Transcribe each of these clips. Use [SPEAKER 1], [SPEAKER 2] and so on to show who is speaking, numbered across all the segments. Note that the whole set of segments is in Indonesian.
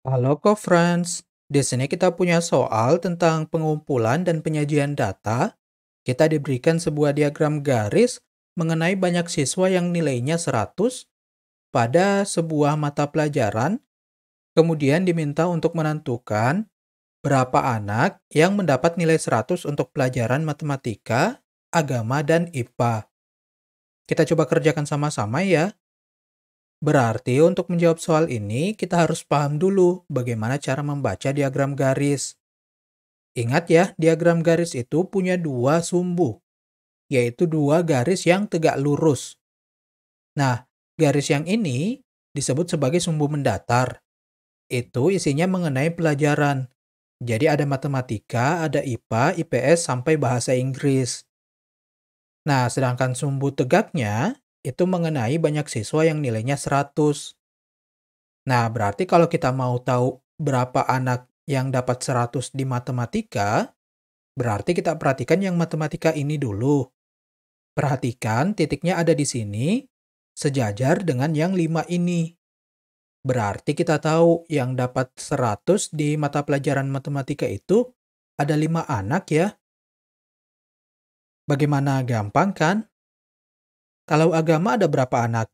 [SPEAKER 1] Halo co-friends, di sini kita punya soal tentang pengumpulan dan penyajian data. Kita diberikan sebuah diagram garis mengenai banyak siswa yang nilainya 100 pada sebuah mata pelajaran. Kemudian diminta untuk menentukan berapa anak yang mendapat nilai 100 untuk pelajaran matematika, agama, dan IPA. Kita coba kerjakan sama-sama ya. Berarti untuk menjawab soal ini, kita harus paham dulu bagaimana cara membaca diagram garis. Ingat ya, diagram garis itu punya dua sumbu, yaitu dua garis yang tegak lurus. Nah, garis yang ini disebut sebagai sumbu mendatar. Itu isinya mengenai pelajaran. Jadi ada matematika, ada IPA, IPS, sampai bahasa Inggris. Nah, sedangkan sumbu tegaknya itu mengenai banyak siswa yang nilainya 100. Nah, berarti kalau kita mau tahu berapa anak yang dapat 100 di matematika, berarti kita perhatikan yang matematika ini dulu. Perhatikan titiknya ada di sini, sejajar dengan yang 5 ini. Berarti kita tahu yang dapat 100 di mata pelajaran matematika itu ada 5 anak ya. Bagaimana gampang kan? Kalau agama ada berapa anak?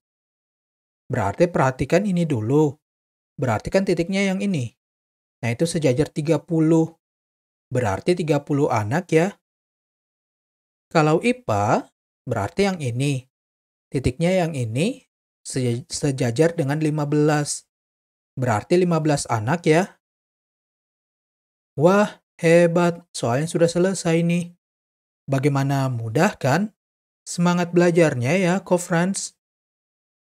[SPEAKER 1] Berarti perhatikan ini dulu. Berarti kan titiknya yang ini. Nah itu sejajar 30. Berarti 30 anak ya. Kalau IPA, berarti yang ini. Titiknya yang ini sejajar dengan 15. Berarti 15 anak ya. Wah, hebat. Soalnya sudah selesai nih. Bagaimana mudah kan? Semangat belajarnya ya, Kofrans.